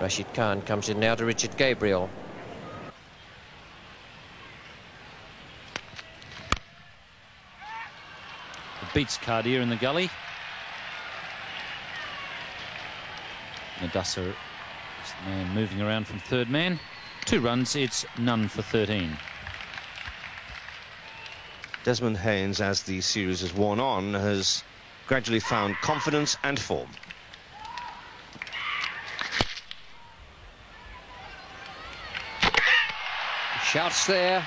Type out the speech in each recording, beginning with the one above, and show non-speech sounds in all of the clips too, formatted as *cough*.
Rashid Khan comes in now to Richard Gabriel. Beats Cardier in the gully. Nadasser is the man moving around from third man. Two runs, it's none for 13. Desmond Haynes, as the series has worn on, has gradually found confidence and form. Shouts there.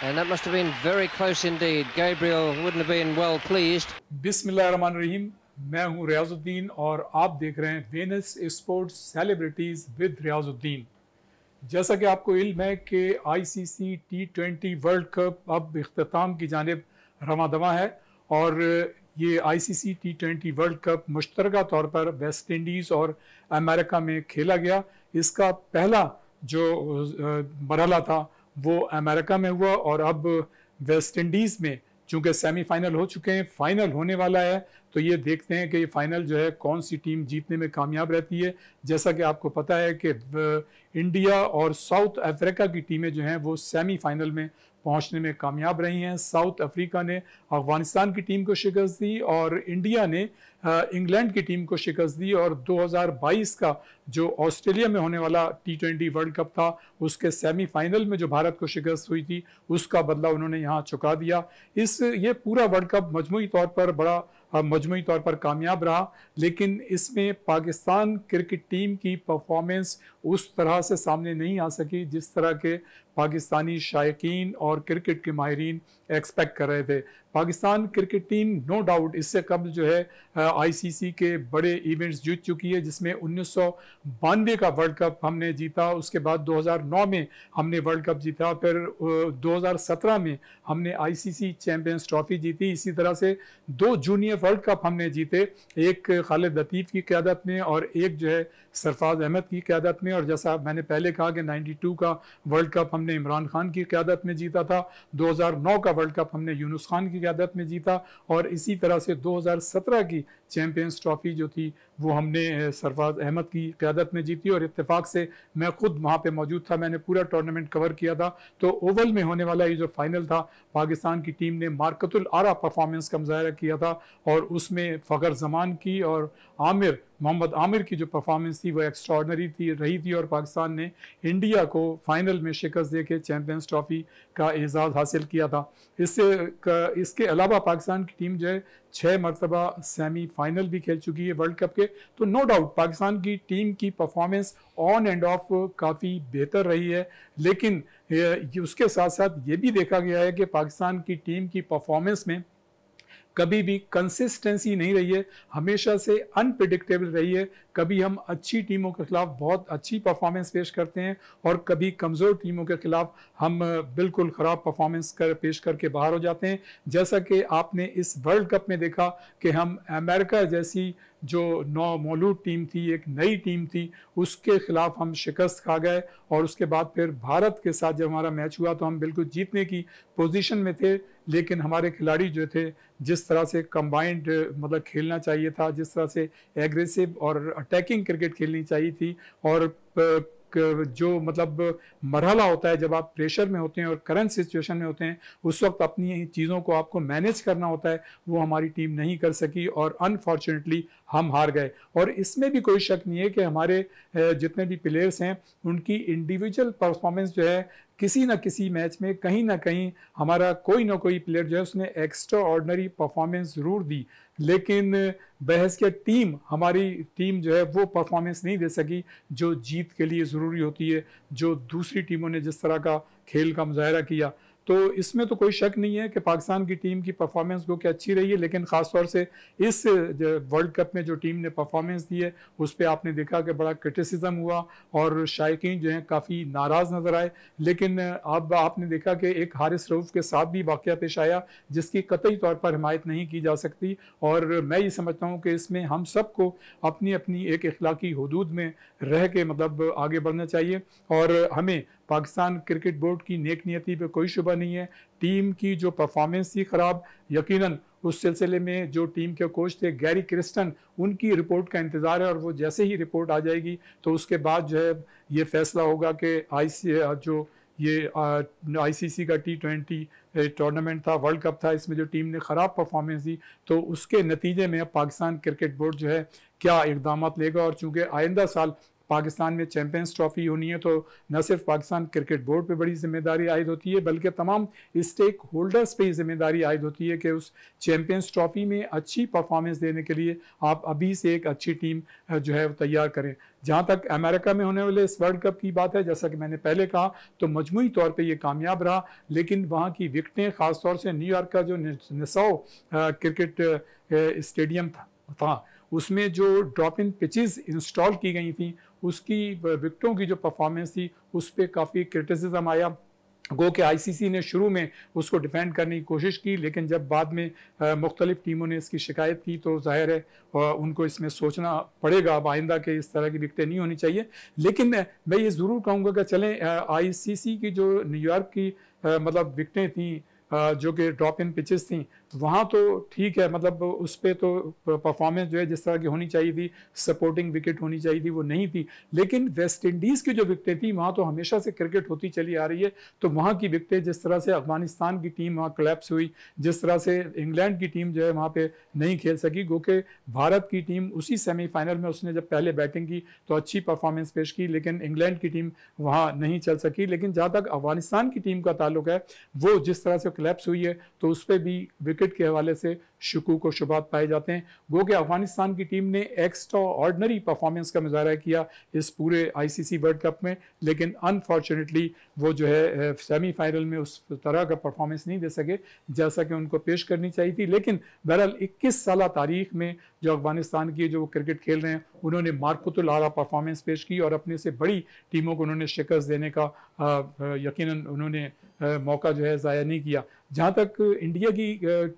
And that must have been very close indeed. Gabriel wouldn't have been well pleased. Bismillahirrahmanirrahim. मैं हूं रियाजुद्दीन और आप देख रहे हैं Venus sports celebrities with Riyazuddin जैसा कि आपको इल्म है कि ICC T twenty world cup अब अख्ताम की जानब दवा है और ये ICC T twenty world cup मुश्तरक तौर पर वेस्ट इंडीज़ और अमेरिका में खेला गया इसका पहला जो मरहला था वो अमेरिका में हुआ और अब वेस्ट इंडीज़ में चूंकि सेमीफाइनल हो चुके हैं फाइनल होने वाला है तो ये देखते हैं कि ये फाइनल जो है कौन सी टीम जीतने में कामयाब रहती है जैसा कि आपको पता है कि इंडिया और साउथ अफ्रीका की टीमें जो हैं वो सेमीफाइनल में पहुंचने में कामयाब रही हैं साउथ अफ्रीका ने अफगानिस्तान की टीम को शिकस्त दी और इंडिया ने इंग्लैंड की टीम को शिकस्त दी और 2022 का जो ऑस्ट्रेलिया में होने वाला टी ट्वेंटी वर्ल्ड कप था उसके सेमीफाइनल में जो भारत को शिकस्त हुई थी उसका बदला उन्होंने यहाँ चुका दिया इस ये पूरा वर्ल्ड कप मजमू तौर पर बड़ा मजमू तौर पर कामयाब रहा लेकिन इसमें पाकिस्तान क्रिकेट टीम की परफॉर्मेंस उस तरह से सामने नहीं आ सकी जिस तरह के पाकिस्तानी शायकीन और क्रिकेट के माहरीन एक्सपेक्ट कर रहे थे Pakistan cricket team no doubt इससे कबल जो है आईसीसी के बड़े इवेंट्स जीत चुकी है जिसमें उन्नीस का वर्ल्ड कप हमने जीता उसके बाद 2009 में हमने वर्ल्ड कप जीता फिर 2017 में हमने आईसीसी चैंपियंस ट्रॉफी जीती इसी तरह से दो जूनियर वर्ल्ड कप हमने जीते एक खालिद लतीफ़ की क्यादत में और एक जो है सरफाज अहमद की क्यादत में और जैसा मैंने पहले कहा कि 92 का वर्ल्ड कप हमने इमरान खान की क्यादत में जीता था 2009 का वर्ल्ड कप हमने यूनुस खान की क्यादत में जीता और इसी तरह से 2017 की चैम्पियंस ट्रॉफी जो थी वो हमने सरफाज अहमद की क्यादत में जीती और इतफ़ाक़ से मैं खुद वहाँ पर मौजूद था मैंने पूरा टूर्नामेंट कवर किया था तो ओवल में होने वाला ये जो फाइनल था पाकिस्तान की टीम ने मार्कतुल आरा परफॉर्मेंस का मुजाहरा किया था और उसमें फ़खर जमान की और आमिर मोहम्मद आमिर की जो परफॉर्मेंस थी वो एक्स्ट्रॉडनरी थी रही थी और पाकिस्तान ने इंडिया को फाइनल में शिकस्त दे के चैम्पियंस ट्रॉफी का एजाज़ हासिल किया था इससे इसके अलावा पाकिस्तान की टीम जो है छः मरतबा सेमी फाइनल भी खेल चुकी है वर्ल्ड कप के तो नो डाउट पाकिस्तान की टीम की परफॉर्मेंस ऑन एंड ऑफ काफ़ी बेहतर रही है लेकिन उसके साथ साथ ये भी देखा गया है कि पाकिस्तान की टीम की परफॉर्मेंस में कभी भी कंसिस्टेंसी नहीं रही है हमेशा से अनप्रिडिक्टेबल रही है कभी हम अच्छी टीमों के खिलाफ बहुत अच्छी परफॉर्मेंस पेश करते हैं और कभी कमज़ोर टीमों के खिलाफ हम बिल्कुल ख़राब परफॉर्मेंस कर पेश करके बाहर हो जाते हैं जैसा कि आपने इस वर्ल्ड कप में देखा कि हम अमेरिका जैसी जो नौ मौलूद टीम थी एक नई टीम थी उसके खिलाफ हम शिकस्त खा गए और उसके बाद फिर भारत के साथ जब हमारा मैच हुआ तो हम बिल्कुल जीतने की पोजीशन में थे लेकिन हमारे खिलाड़ी जो थे जिस तरह से कंबाइंड मतलब खेलना चाहिए था जिस तरह से एग्रेसिव और अटैकिंग क्रिकेट खेलनी चाहिए थी और जो मतलब मरहला होता है जब आप प्रेशर में होते हैं और करंट सिचुएशन में होते हैं उस वक्त अपनी चीज़ों को आपको मैनेज करना होता है वो हमारी टीम नहीं कर सकी और अनफॉर्चुनेटली हम हार गए और इसमें भी कोई शक नहीं है कि हमारे जितने भी प्लेयर्स हैं उनकी इंडिविजुअल परफॉर्मेंस जो है किसी ना किसी मैच में कहीं ना कहीं हमारा कोई ना कोई प्लेयर जो है उसने एक्स्ट्रा ऑर्डनरी परफॉर्मेंस ज़रूर दी लेकिन बहस के टीम हमारी टीम जो है वो परफॉर्मेंस नहीं दे सकी जो जीत के लिए ज़रूरी होती है जो दूसरी टीमों ने जिस तरह का खेल का मुजाहरा किया तो इसमें तो कोई शक नहीं है कि पाकिस्तान की टीम की परफॉर्मेंस को क्या अच्छी रही है लेकिन ख़ास तौर से इस वर्ल्ड कप में जो टीम ने परफॉर्मेंस दी है उस पर आपने देखा कि बड़ा क्रिटिसिज्म हुआ और शायक जो हैं काफ़ी नाराज़ नज़र आए लेकिन अब आपने देखा कि एक हारिस रऊफ़ के साथ भी वाक़ पेश आया जिसकी कतई तौर पर हमायत नहीं की जा सकती और मैं ये समझता हूँ कि इसमें हम सबको अपनी अपनी एक अखलाकी हदूद में रह के मतलब आगे बढ़ना चाहिए और हमें पाकिस्तान क्रिकेट बोर्ड की नेक नियति पे कोई शुबा नहीं है टीम की जो परफॉर्मेंस थी ख़राब यकीनन उस सिलसिले में जो टीम के कोच थे गैरी क्रिस्टन उनकी रिपोर्ट का इंतज़ार है और वो जैसे ही रिपोर्ट आ जाएगी तो उसके बाद जो है ये फैसला होगा कि आई जो ये आईसीसी का टी ट्वेंटी टूर्नामेंट था वर्ल्ड कप था इसमें जो टीम ने ख़राब परफॉर्मेंस दी तो उसके नतीजे में पाकिस्तान क्रिकेट बोर्ड जो है क्या इकदाम लेगा और चूँकि आइंदा साल पाकिस्तान में चैम्पियंस ट्रॉफी होनी है तो न सिर्फ पाकिस्तान क्रिकेट बोर्ड पे बड़ी जिम्मेदारी आयद होती है बल्कि तमाम स्टेक होल्डर्स पे जिम्मेदारी आयद होती है कि उस चैम्पियंस ट्रॉफी में अच्छी परफॉर्मेंस देने के लिए आप अभी से एक अच्छी टीम जो है वो तैयार करें जहाँ तक अमेरिका में होने वाले इस वर्ल्ड कप की बात है जैसा कि मैंने पहले कहा तो मजमू तौर पर यह कामयाब रहा लेकिन वहाँ की विकटें ख़ासतौर से न्यूयॉर्क का जो नसाओ क्रिकेट स्टेडियम था उसमें जो ड्रॉप इन पिचेस इंस्टॉल की गई थी उसकी विकटों की जो परफॉर्मेंस थी उस पर काफ़ी क्रिटिसिज्म आया गो के आईसीसी ने शुरू में उसको डिफेंड करने की कोशिश की लेकिन जब बाद में मुख्तलिफ टीमों ने इसकी शिकायत की तो जाहिर है उनको इसमें सोचना पड़ेगा अब आइंदा के इस तरह की विकटें नहीं होनी चाहिए लेकिन मैं ये ज़रूर कहूँगा कि चलें आईसीसी की जो न्यूयॉर्क की मतलब विकटें थी जो कि ड्रॉप इन पिचेस थी वहाँ तो ठीक है मतलब उस पर तो परफॉर्मेंस जो है जिस तरह की होनी चाहिए थी सपोर्टिंग विकेट होनी चाहिए थी वो नहीं थी लेकिन वेस्ट इंडीज़ की जो विकटें थी वहाँ तो हमेशा से क्रिकेट होती चली आ रही है तो वहाँ की विकटें जिस तरह से अफगानिस्तान की टीम वहाँ क्लैप्स हुई जिस तरह से इंग्लैंड की टीम जो है वहाँ पर नहीं खेल सकी गो के भारत की टीम उसी सेमीफाइनल में उसने जब पहले बैटिंग की तो अच्छी परफॉर्मेंस पेश की लेकिन इंग्लैंड की टीम वहाँ नहीं चल सकी लेकिन जहाँ तक अफगानिस्तान की टीम का ताल्लुक है वो जिस तरह से क्लैप्स हुई है तो उस पर भी विकेट क्रिकेट के हवाले से शकूक और शुबात पाए जाते हैं गो के अफगानिस्तान की टीम ने एक्स्ट्रा ऑर्डनरी परफॉर्मेंस का मुजाहरा किया इस पूरे आईसीसी वर्ल्ड कप में लेकिन अनफॉर्चुनेटली वो जो है सेमीफाइनल में उस तरह का परफॉर्मेंस नहीं दे सके जैसा कि उनको पेश करनी चाहिए थी लेकिन बहरहाल इक्कीस साल तारीख में जो अफगानिस्तान की जो क्रिकेट खेल रहे हैं उन्होंने मार्कुत लाला परफॉर्मेंस पेश की और अपने से बड़ी टीमों को उन्होंने शिकस्त देने का यकीन उन्होंने मौका जो है ज़ाया नहीं किया जहाँ तक इंडिया की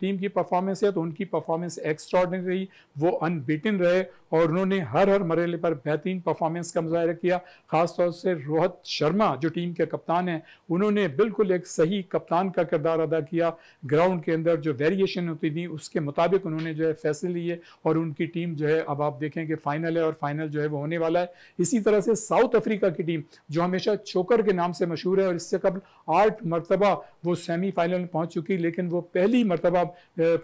टीम की परफॉर्मेंस है तो उनकी परफॉर्मेंस एक्स्ट्रॉडनरी रही वो अनबीटिन रहे और उन्होंने हर हर मरहले पर बेहतरीन परफॉर्मेंस का मुजाहरा किया ख़ासतौर से रोहित शर्मा जो टीम के कप्तान हैं उन्होंने बिल्कुल एक सही कप्तान का किरदार अदा किया ग्राउंड के अंदर जो वेरिएशन होती थी उसके मुताबिक उन्होंने जो है फैसले लिए और और उनकी टीम जो है अब आप देखें कि फाइनल है और फाइनल जो है वो होने वाला है इसी तरह से साउथ अफ्रीका की टीम जो हमेशा चोकर के नाम से मशहूर है और इससे कबल आठ मरतबा वो सेमीफाइनल में पहुंच चुकी लेकिन वो पहली मरतबा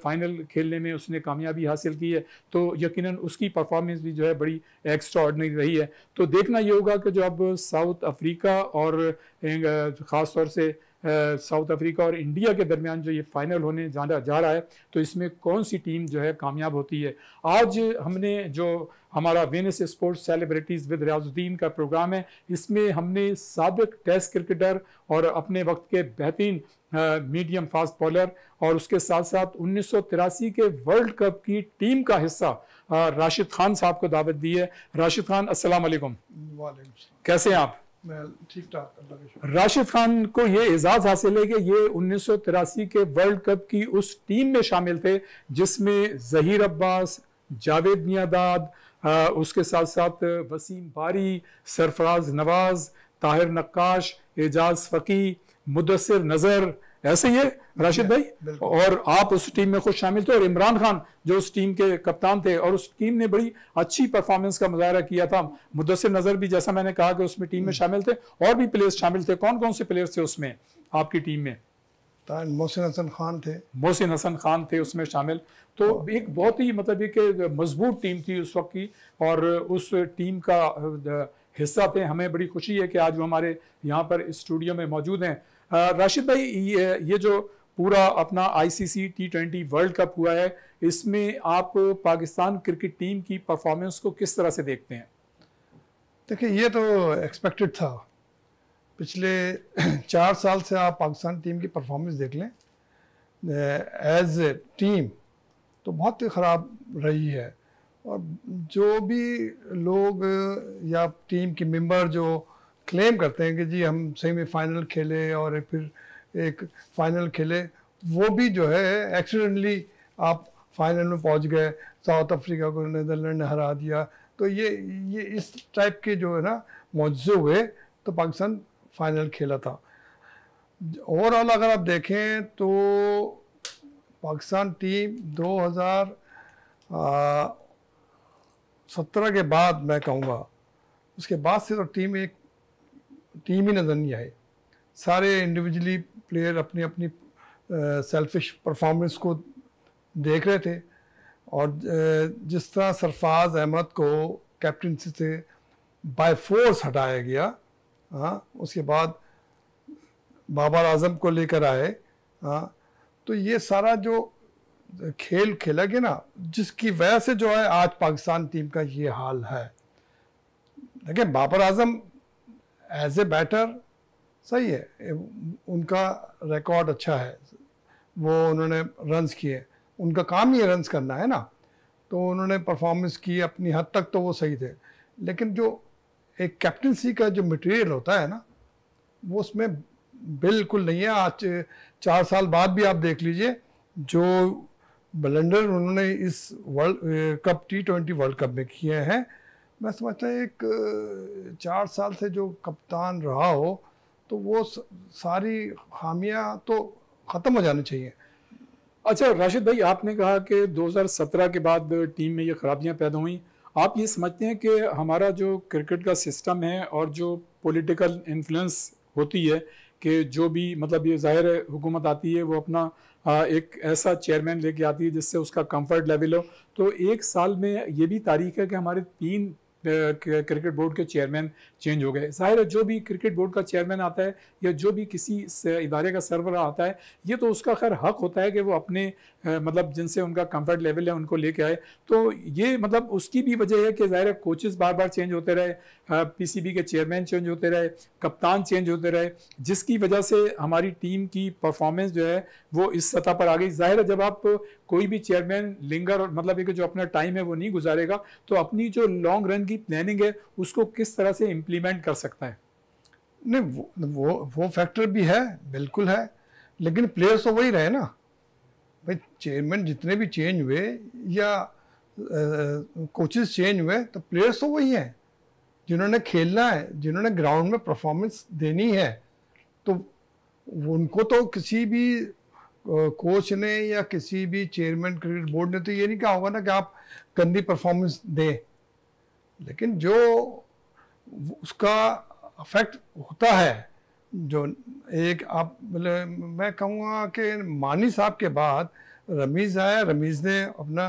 फाइनल खेलने में उसने कामयाबी हासिल की है तो यकीन उसकी परफॉर्मेंस भी जो है बड़ी एक्स्ट्रा रही है तो देखना ये होगा कि जो अब साउथ अफ्रीका और ख़ास तौर से साउथ अफ्रीका और इंडिया के दरमियान जो ये फाइनल होने जा जा रहा है तो इसमें कौन सी टीम जो है कामयाब होती है आज हमने जो हमारा Venus sports celebrities with Riyazuddin का प्रोग्राम है इसमें हमने सबक टेस्ट क्रिकेटर और अपने वक्त के बेहतरीन मीडियम फास्ट बॉलर और उसके साथ साथ उन्नीस के वर्ल्ड कप की टीम का हिस्सा राशिद खान साहब को दावत दी है राशिद खान असल कैसे हैं आप राशिद खान को ये एजाज हासिल है कि ये उन्नीस के वर्ल्ड कप की उस टीम में शामिल थे जिसमें जहीर अब्बास जावेद मियादाद उसके साथ साथ वसीम बारी सरफराज नवाज ताहिर नक्काश एजाज फ़की मुदसर नज़र ऐसे ही है राशिद भाई और आप उस टीम में खुद शामिल थे और इमरान खान जो उस टीम के कप्तान थे और उस टीम ने बड़ी अच्छी परफॉर्मेंस का मुजाहरा किया था मुदसर नज़र भी जैसा मैंने कहा कि उसमें टीम में हम्म। शामिल थे और भी प्लेयर्स शामिल थे कौन कौन से प्लेयर्स थे उसमें आपकी टीम में मोहसिन हसन खान थे मोहसिन हसन खान थे उसमें शामिल तो हाँ। एक बहुत ही मतलब एक मजबूत टीम थी उस वक्त की और उस टीम का हिस्सा थे हमें बड़ी खुशी है कि आज वो हमारे यहाँ पर स्टूडियो में मौजूद हैं राशिद भाई ये, ये जो पूरा अपना ICC T twenty world cup हुआ है इसमें आप पाकिस्तान क्रिकेट टीम की परफॉर्मेंस को किस तरह से देखते हैं देखिए ये तो एक्सपेक्टेड था पिछले *clears throat* चार साल से आप पाकिस्तान टीम की परफॉर्मेंस देख लें एज ए टीम तो बहुत ही ख़राब रही है और जो भी लोग या टीम के मेंबर जो क्लेम करते हैं कि जी हम सेमीफाइनल खेले और फिर एक फाइनल खेले वो भी जो है एक्सीडेंटली आप फाइनल में पहुंच गए साउथ अफ्रीका को नीदरलैंड ने हरा दिया तो ये ये इस टाइप के जो है ना मुआवजे हुए तो पाकिस्तान फाइनल खेला था ओवरऑल अगर आप देखें तो पाकिस्तान टीम 2017 के बाद मैं कहूँगा उसके बाद से तो टीम एक टीम ही नज़र नहीं आए सारे इंडिविजुअली प्लेयर अपनी अपनी सेल्फिश परफॉर्मेंस को देख रहे थे और जिस तरह सरफाज अहमद को कैप्टनसी से बाय फोर्स हटाया गया हाँ उसके बाद बाबर आजम को लेकर आए हाँ तो ये सारा जो खेल खेला गया ना जिसकी वजह से जो है आज पाकिस्तान टीम का ये हाल है देखिए Babar Azam as a batter सही है उनका रिकॉर्ड अच्छा है वो उन्होंने रन्स किए उनका काम ही रन्स करना है ना तो उन्होंने परफॉर्मेंस की अपनी हद तक तो वो सही थे लेकिन जो एक कैप्टनसी का जो मटेरियल होता है ना वो उसमें बिल्कुल नहीं है आज चार साल बाद भी आप देख लीजिए जो ब्लेंडर उन्होंने इस world cup T twenty world cup में किए हैं मैं समझता एक चार साल से जो कप्तान रहा हो तो वो सारी खामियां तो ख़त्म हो जानी चाहिए अच्छा राशिद भाई आपने कहा कि 2017 के बाद टीम में ये खराबियां पैदा हुई आप ये समझते हैं कि हमारा जो क्रिकेट का सिस्टम है और जो पॉलिटिकल इन्फ्लुएंस होती है कि जो भी मतलब ये ज़ाहिर हुकूमत आती है वो अपना एक ऐसा चेयरमैन लेके आती है जिससे उसका कंफर्ट लेवल हो तो एक साल में ये भी तारीख है कि हमारे तीन क्रिकेट बोर्ड के चेयरमैन चेंज हो गए जाहिर है जो भी क्रिकेट बोर्ड का चेयरमैन आता है या जो भी किसी इदारे का सरवर आता है ये तो उसका खैर हक होता है कि वो अपने मतलब जिनसे उनका कंफर्ट लेवल है उनको लेके आए तो ये मतलब उसकी भी वजह है कि ज़ाहिर है कोचेज़ बार बार चेंज होते रहे पीसीबी के चेयरमैन चेंज होते रहे कप्तान चेंज होते रहे जिसकी वजह से हमारी टीम की परफॉर्मेंस जो है वो इस सतह पर आ गई जाहिर है जब आप कोई भी चेयरमैन लिंगर मतलब एक जो अपना टाइम है वो नहीं गुजारेगा तो अपनी जो लॉन्ग रन की प्लानिंग है उसको किस तरह से इम्प्लीमेंट कर सकता है नहीं वो वो वो फैक्टर भी है बिल्कुल है लेकिन प्लेयर्स तो वही रहे ना भाई चेयरमैन जितने भी चेंज हुए या कोचेस चेंज हुए तो प्लेयर्स तो वही हैं जिन्होंने खेलना है जिन्होंने ग्राउंड में परफॉर्मेंस देनी है तो उनको तो किसी भी कोच ने या किसी भी चेयरमैन क्रिकेट बोर्ड ने तो ये नहीं कहा होगा ना कि आप गंदी परफॉर्मेंस दें लेकिन जो उसका अफेक्ट होता है जो एक आप मतलब मैं कहूँगा कि मानी साहब के बाद रमीज़ आया रमीज़ ने अपना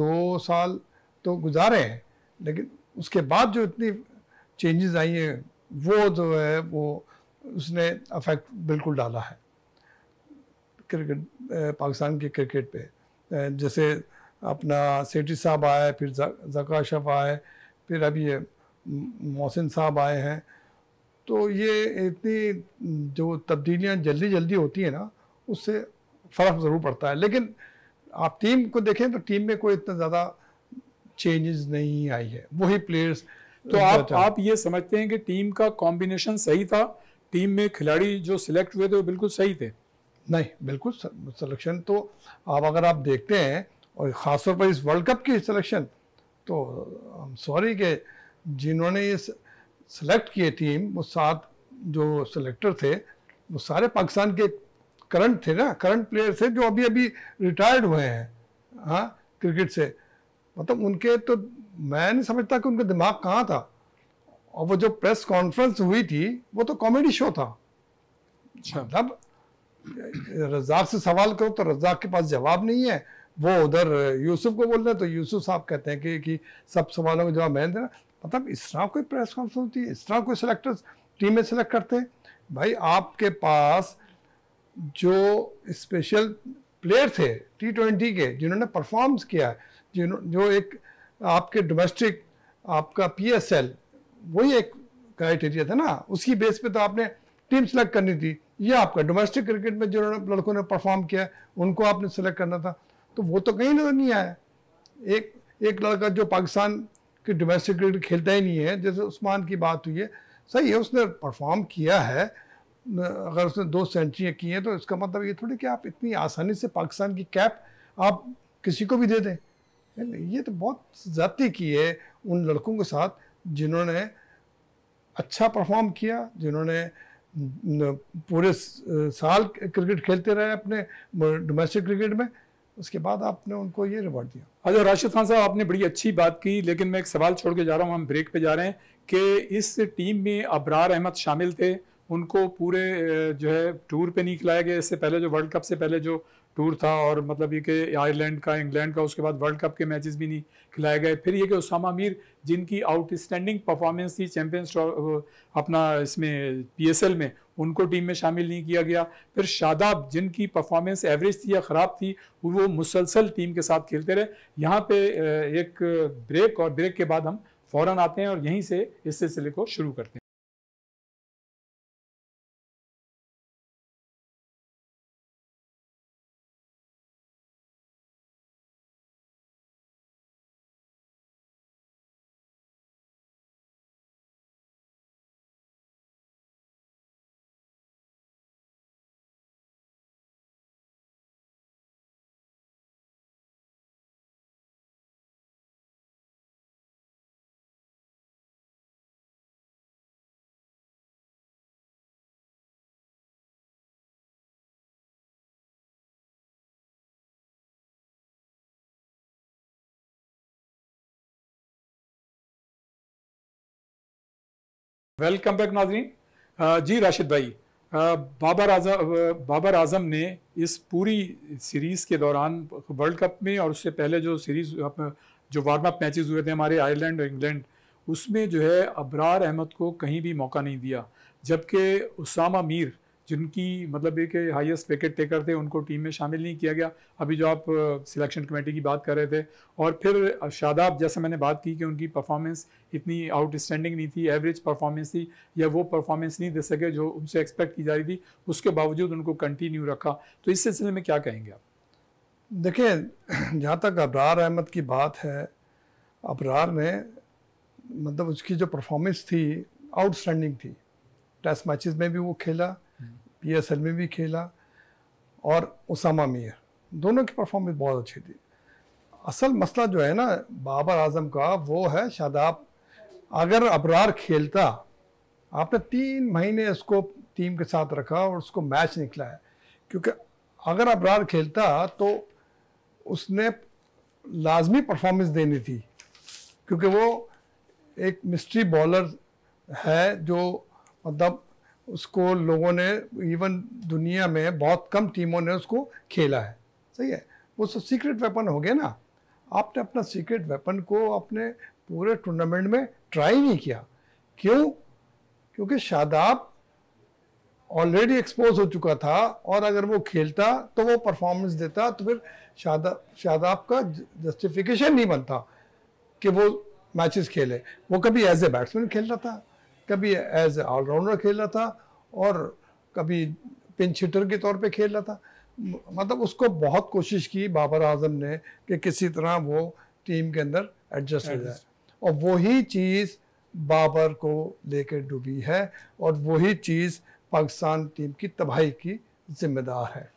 दो साल तो गुजारे हैं लेकिन उसके बाद जो इतनी चेंजेस आई हैं वो जो है वो उसने अफेक्ट बिल्कुल डाला है क्रिकेट पाकिस्तान के क्रिकेट पे जैसे अपना सेठी साहब आए फिर जका शफ आए फिर अभी ये मोहसिन साहब आए हैं तो ये इतनी जो तब्दीलियां जल्दी जल्दी होती है ना उससे फ़र्क ज़रूर पड़ता है लेकिन आप टीम को देखें तो टीम में कोई इतना ज़्यादा चेंजेस नहीं आई है वही प्लेयर्स तो आप आप ये समझते हैं कि टीम का कॉम्बिनेशन सही था टीम में खिलाड़ी जो सिलेक्ट हुए थे वो बिल्कुल सही थे नहीं बिल्कुल सिलेक्शन तो आप अगर आप देखते हैं और ख़ासतौर पर इस वर्ल्ड कप की सिलेक्शन तो सॉरी के जिन्होंने ये सिलेक्ट किए टीम वो सात जो सिलेक्टर थे वो सारे पाकिस्तान के करंट थे ना करंट प्लेयर थे जो अभी अभी रिटायर्ड हुए हैं हाँ क्रिकेट से मतलब उनके तो मैं नहीं समझता कि उनका दिमाग कहाँ था और वो जो प्रेस कॉन्फ्रेंस हुई थी वो तो कॉमेडी शो था अच्छा। मतलब रजाक से सवाल करो तो रजाक के पास जवाब नहीं है वो उधर यूसुफ को बोल रहे हैं तो यूसुफ साहब कहते हैं कि, कि सब सवालों का जवाब मैं देना मतलब इस तरह कोई प्रेस कॉन्फ्रेंस होती है इस तरह कोई सिलेक्टर टीमें सेलेक्ट करते हैं भाई आपके पास जो स्पेशल प्लेयर थे टी ट्वेंटी के जिन्होंने परफॉर्म्स किया है जिन जो एक आपके डोमेस्टिक आपका पीएसएल वही एक क्राइटेरिया था ना उसकी बेस पे तो आपने टीम सेलेक्ट करनी थी या आपका डोमेस्टिक क्रिकेट में जो लड़कों ने परफॉर्म किया उनको आपने सेलेक्ट करना था तो वो तो कहीं नजर नहीं आया एक एक लड़का जो पाकिस्तान के डोमेस्टिक क्रिकेट खेलता ही नहीं है जैसे उस्मान की बात हुई है सही है उसने परफॉर्म किया है अगर उसने दो सेंचुरियाँ की हैं तो इसका मतलब ये थोड़ी कि आप इतनी आसानी से पाकिस्तान की कैप आप किसी को भी दे दें ये तो बहुत ज्यादा की है उन लड़कों के साथ जिन्होंने अच्छा परफॉर्म किया जिन्होंने पूरे साल क्रिकेट खेलते रहे अपने डोमेस्टिक क्रिकेट में उसके बाद आपने उनको ये रिवॉर्ड दिया अच्छा राशिद खान साहब आपने बड़ी अच्छी बात की लेकिन मैं एक सवाल छोड़ के जा रहा हूँ हम ब्रेक पे जा रहे हैं कि इस टीम में अबरार अहमद शामिल थे उनको पूरे जो है टूर पे नहीं खिलाया गया इससे पहले जो वर्ल्ड कप से पहले जो टूर था और मतलब ये कि आयरलैंड का इंग्लैंड का उसके बाद वर्ल्ड कप के मैचेस भी नहीं खिलाए गए फिर ये कि उसामा मीर जिनकी आउटस्टैंडिंग परफॉर्मेंस थी चैम्पियंस अपना इसमें पी में उनको टीम में शामिल नहीं किया गया फिर शादाब जिनकी परफॉर्मेंस एवरेज थी या ख़राब थी वो मुसलसल टीम के साथ खेलते रहे यहाँ पे एक ब्रेक और ब्रेक के बाद हम फ़ौरन आते हैं और यहीं से इस सिलसिले को शुरू करते हैं वेलकम बैक नाजरीन जी राशिद भाई uh, बाबर आजम uh, बाबर आजम ने इस पूरी सीरीज़ के दौरान वर्ल्ड कप में और उससे पहले जो सीरीज़ uh, जो वार्म अप मैचेस हुए थे हमारे आयरलैंड और इंग्लैंड उसमें जो है अबरार अहमद को कहीं भी मौका नहीं दिया जबकि उसामा मीर जिनकी मतलब एक हाईएस्ट विकेट टेकर थे उनको टीम में शामिल नहीं किया गया अभी जो आप सिलेक्शन कमेटी की बात कर रहे थे और फिर शादाब जैसे मैंने बात की कि उनकी परफॉर्मेंस इतनी आउटस्टैंडिंग नहीं थी एवरेज परफॉर्मेंस थी या वो परफॉर्मेंस नहीं दे सके जो उनसे एक्सपेक्ट की जा रही थी उसके बावजूद उनको कंटिन्यू रखा तो इस सिलसिले में क्या कहेंगे आप देखिए जहाँ तक अबरार अहमद की बात है अबरार ने मतलब उसकी जो परफॉर्मेंस थी आउटस्टैंडिंग थी टेस्ट मैचेस में भी वो खेला पीएसएल में भी खेला और उसामा मियर दोनों की परफॉर्मेंस बहुत अच्छी थी असल मसला जो है ना बाबर आजम का वो है शादाब अगर अबरार खेलता आपने तीन महीने इसको टीम के साथ रखा और उसको मैच निकला है क्योंकि अगर अबरार खेलता तो उसने लाजमी परफॉर्मेंस देनी थी क्योंकि वो एक मिस्ट्री बॉलर है जो मतलब उसको लोगों ने इवन दुनिया में बहुत कम टीमों ने उसको खेला है सही है वो सब सीक्रेट वेपन हो गया ना आपने अपना सीक्रेट वेपन को अपने पूरे टूर्नामेंट में ट्राई नहीं किया क्यों क्योंकि शादाब ऑलरेडी एक्सपोज हो चुका था और अगर वो खेलता तो वो परफॉर्मेंस देता तो फिर शादा शादाब का जस्टिफिकेशन नहीं बनता कि वो मैचेस खेले वो कभी एज ए बैट्समैन खेल रहा था कभी एज ऑलराउंडर खेल रहा था और कभी पिंच हिटर के तौर पे खेल रहा था मतलब उसको बहुत कोशिश की बाबर आजम ने कि किसी तरह वो टीम के अंदर एडजस्ट हो जाए और वही चीज़ बाबर को लेकर डूबी है और वही चीज़ पाकिस्तान टीम की तबाही की जिम्मेदार है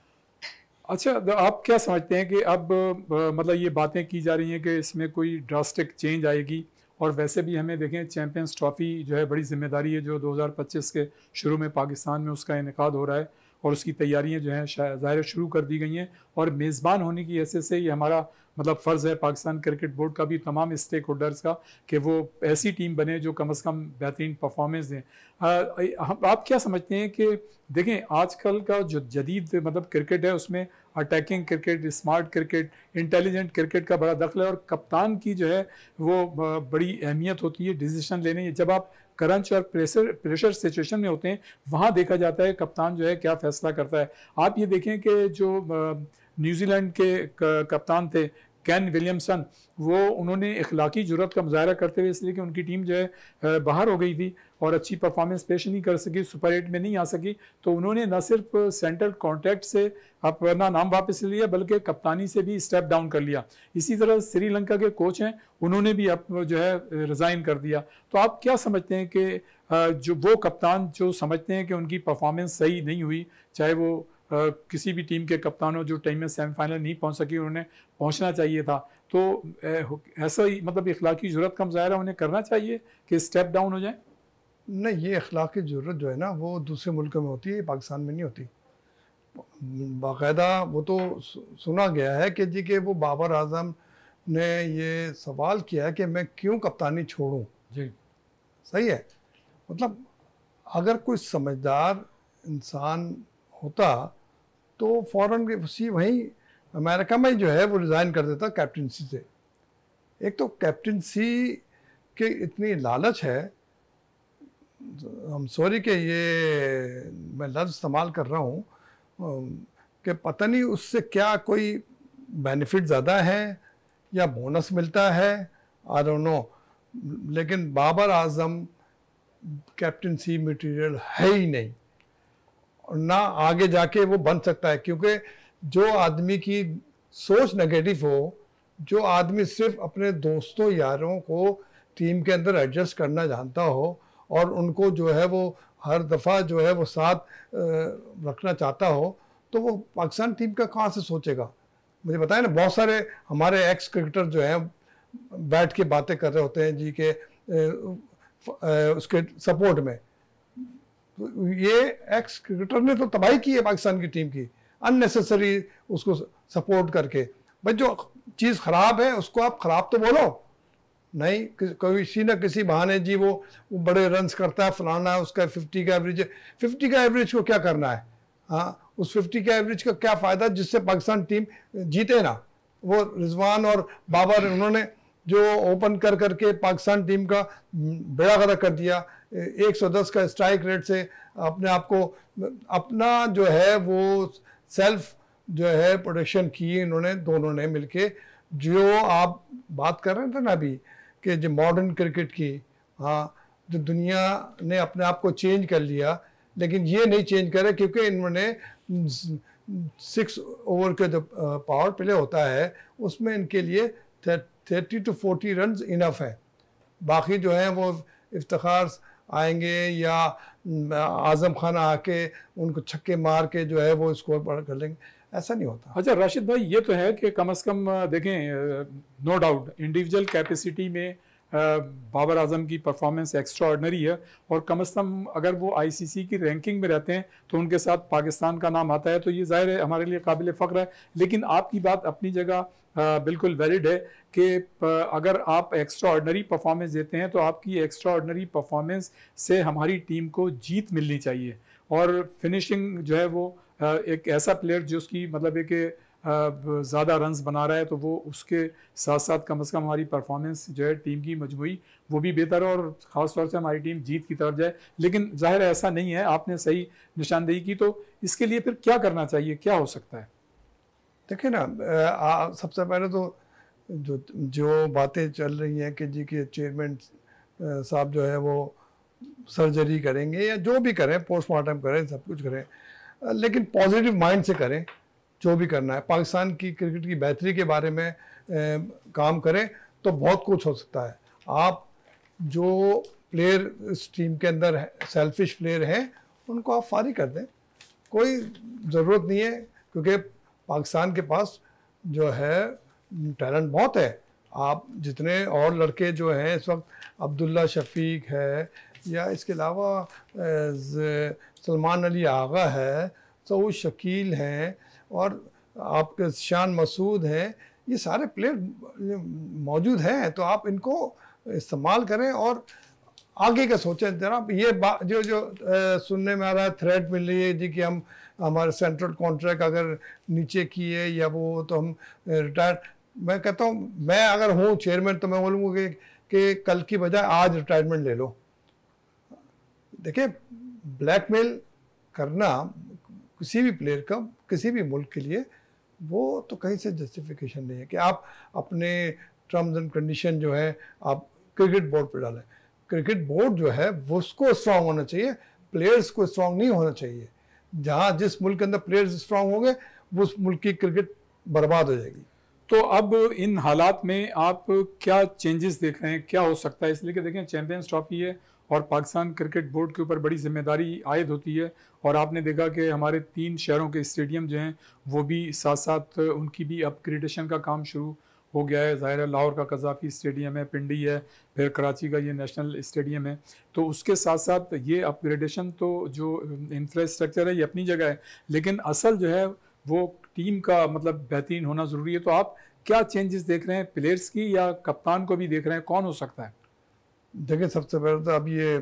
अच्छा तो आप क्या समझते हैं कि अब मतलब ये बातें की जा रही हैं कि इसमें कोई ड्रास्टिक चेंज आएगी और वैसे भी हमें देखें चैम्पियंस ट्रॉफ़ी जो है बड़ी जिम्मेदारी है जो 2025 के शुरू में पाकिस्तान में उसका इनका हो रहा है और उसकी तैयारियां जो हैं ज़ाहिर शुरू कर दी गई हैं और मेज़बान होने की ऐसे से ये हमारा मतलब फ़र्ज़ है पाकिस्तान क्रिकेट बोर्ड का भी तमाम स्टेक होल्डर्स का कि वो ऐसी टीम बने जो कम अज़ कम बेहतरीन परफॉर्मेंस दें हम आप क्या समझते हैं कि देखें आजकल का जो जदीद मतलब क्रिकेट है उसमें attacking cricket smart cricket intelligent cricket का बड़ा दखल है और कप्तान की जो है वो बड़ी अहमियत होती है डिसीजन लेने जब आप करंच और प्रेशर प्रेशर सिचुएशन में होते हैं वहाँ देखा जाता है कप्तान जो है क्या फैसला करता है आप ये देखें कि जो न्यूजीलैंड के कप्तान थे कैन विलियमसन वो उन्होंने इखलाकी जरूरत का मुजाहरा करते हुए इसलिए कि उनकी टीम जो है बाहर हो गई थी और अच्छी परफॉर्मेंस पेश नहीं कर सकी सुपर एट में नहीं आ सकी तो उन्होंने न सिर्फ सेंट्रल कॉन्ट्रैक्ट से अपना नाम वापस लिया बल्कि कप्तानी से भी स्टेप डाउन कर लिया इसी तरह श्रीलंका के कोच हैं उन्होंने भी अब जो है रिज़ाइन कर दिया तो आप क्या समझते हैं कि जो वो कप्तान जो समझते हैं कि उनकी परफॉर्मेंस सही नहीं हुई चाहे वो किसी भी टीम के कप्तान हो जो टीम में सेमीफाइनल नहीं पहुँच सकी उन्होंने पहुँचना चाहिए था तो ऐसा ही मतलब इखलाकी जरूरत कम ज़ाहिर है उन्हें करना चाहिए कि स्टेप डाउन हो जाए नहीं ये अखलाक की ज़रूरत जो है ना वो दूसरे मुल्कों में होती है पाकिस्तान में नहीं होती बाकायदा वो तो सुना गया है कि जी के वो बाबर आजम ने ये सवाल किया है कि मैं क्यों कप्तानी छोड़ूं जी सही है मतलब अगर कोई समझदार इंसान होता तो फ़ौरन उसी वहीं अमेरिका में जो है वो रिज़ाइन कर देता कैप्टनसी से एक तो कैप्टनसी के इतनी लालच है हम सॉरी कि ये मैं लफ्ज़ इस्तेमाल कर रहा हूँ कि पता नहीं उससे क्या कोई बेनिफिट ज़्यादा है या बोनस मिलता है आई डोंट नो लेकिन Babar Azam captaincy material है ही नहीं और ना आगे जाके वो बन सकता है क्योंकि जो आदमी की सोच नेगेटिव हो जो आदमी सिर्फ अपने दोस्तों यारों को टीम के अंदर एडजस्ट करना जानता हो और उनको जो है वो हर दफ़ा जो है वो साथ रखना चाहता हो तो वो पाकिस्तान टीम का कहाँ से सोचेगा मुझे बताए ना बहुत सारे हमारे एक्स क्रिकेटर जो हैं बैठ के बातें कर रहे होते हैं जी के उसके सपोर्ट में तो ये एक्स क्रिकेटर ने तो तबाही की है पाकिस्तान की टीम की अननेसेसरी उसको सपोर्ट करके भाई जो चीज़ ख़राब है उसको आप ख़राब तो बोलो नहीं किसी ना किसी बहाने जी वो, वो बड़े रन्स करता है फलाना है उसका फिफ्टी का एवरेज फिफ्टी का एवरेज को क्या करना है हाँ उस फिफ्टी का एवरेज का क्या फ़ायदा जिससे पाकिस्तान टीम जीते ना वो रिजवान और बाबर उन्होंने जो ओपन कर करके पाकिस्तान टीम का हम्म, बेड़ा गरा कर दिया 110 का स्ट्राइक रेट से अपने आप को अपना जो है वो सेल्फ जो है प्रोडक्शन की इन्होंने दोनों ने मिलके जो आप बात कर रहे थे ना अभी कि जो मॉडर्न क्रिकेट की हाँ जो दुनिया ने अपने आप को चेंज कर लिया लेकिन ये नहीं चेंज करे क्योंकि इन्होंने सिक्स ओवर के जो पावर प्ले होता है उसमें इनके लिए thirty two forty run enough है बाकी जो हैं वो इफ्तार आएंगे या आज़म खान आके उनको छक्के मार के जो है वो स्कोर बढ़ कर लेंगे ऐसा नहीं होता अच्छा राशिद भाई ये तो है कि कम अज़ कम देखें नो डाउट इंडिविजुअल कैपेसिटी में बाबर आजम की परफॉर्मेंस एक्स्ट्रा ऑर्डनरी है और कम अज़ कम अगर वो आईसीसी की रैंकिंग में रहते हैं तो उनके साथ पाकिस्तान का नाम आता है तो ये ज़ाहिर है हमारे लिए काबिल फ़ख्र है लेकिन आपकी बात अपनी जगह बिल्कुल वैलिड है कि अगर आप एक्स्ट्रा ऑर्डनरी परफॉर्मेंस देते हैं तो आपकी एक्स्ट्रा ऑर्डनरी परफॉर्मेंस से हमारी टीम को जीत मिलनी चाहिए और फिनिशिंग जो है वो एक ऐसा प्लेयर जो उसकी मतलब है कि ज़्यादा रन बना रहा है तो वो उसके साथ साथ कम अज़ कम हमारी परफॉर्मेंस जो है टीम की मजमुई वो भी बेहतर है और ख़ास तौर से हमारी टीम जीत की तरफ जाए लेकिन ज़ाहिर ऐसा नहीं है आपने सही निशानदेही की तो इसके लिए फिर क्या करना चाहिए क्या हो सकता है देखिए ना सबसे पहले तो जो जो बातें चल रही हैं कि जी के चेयरमैन साहब जो है वो सर्जरी करेंगे या जो भी करें पोस्टमार्टम करें सब कुछ करें लेकिन पॉजिटिव माइंड से करें जो भी करना है पाकिस्तान की क्रिकेट की बेहतरी के बारे में काम करें तो बहुत कुछ हो सकता है आप जो प्लेयर इस टीम के अंदर सेल्फिश प्लेयर हैं उनको आप फारी कर दें कोई ज़रूरत नहीं है क्योंकि पाकिस्तान के पास जो है टैलेंट बहुत है आप जितने और लड़के जो हैं इस वक्त अब्दुल्ला शफीक है या इसके अलावा सलमान अली आगा है सऊ तो शकील हैं और आपके शान मसूद हैं ये सारे प्लेयर मौजूद हैं तो आप इनको इस्तेमाल करें और आगे का सोचें जरा ये बात जो जो आ, सुनने में आ रहा है थ्रेट मिल रही है जी कि हम हमारे सेंट्रल कॉन्ट्रैक्ट अगर नीचे किए या वो तो हम रिटायर मैं कहता हूँ मैं अगर हूँ चेयरमैन तो मैं बोलूँगा कि कल की बजाय आज रिटायरमेंट ले लो देखिए ब्लैकमेल करना किसी भी प्लेयर का किसी भी मुल्क के लिए वो तो कहीं से जस्टिफिकेशन नहीं है कि आप अपने टर्म्स एंड कंडीशन जो है आप क्रिकेट बोर्ड पर डालें क्रिकेट बोर्ड जो है वो उसको स्ट्रांग होना चाहिए प्लेयर्स को स्ट्रांग नहीं होना चाहिए जहाँ जिस मुल्क के अंदर प्लेयर्स स्ट्रांग होंगे उस मुल्क की क्रिकेट बर्बाद हो जाएगी तो अब इन हालात में आप क्या चेंजेस देख रहे हैं क्या हो सकता है इसलिए कि देखें चैंपियंस ट्रॉफी है और पाकिस्तान क्रिकेट बोर्ड के ऊपर बड़ी जिम्मेदारी आयद होती है और आपने देखा कि हमारे तीन शहरों के स्टेडियम जो हैं वो भी साथ साथ उनकी भी अपग्रेडेशन का काम शुरू हो गया है ज़ाहिर है लाहौर का कजाफी स्टेडियम है पिंडी है फिर कराची का ये नेशनल स्टेडियम है तो उसके साथ साथ ये अपग्रेडेशन तो जो इंफ्रास्ट्रक्चर है ये अपनी जगह है लेकिन असल जो है वो टीम का मतलब बेहतरीन होना ज़रूरी है तो आप क्या चेंजेस देख रहे हैं प्लेयर्स की या कप्तान को भी देख रहे हैं कौन हो सकता है देखिए सबसे पहले तो अब ये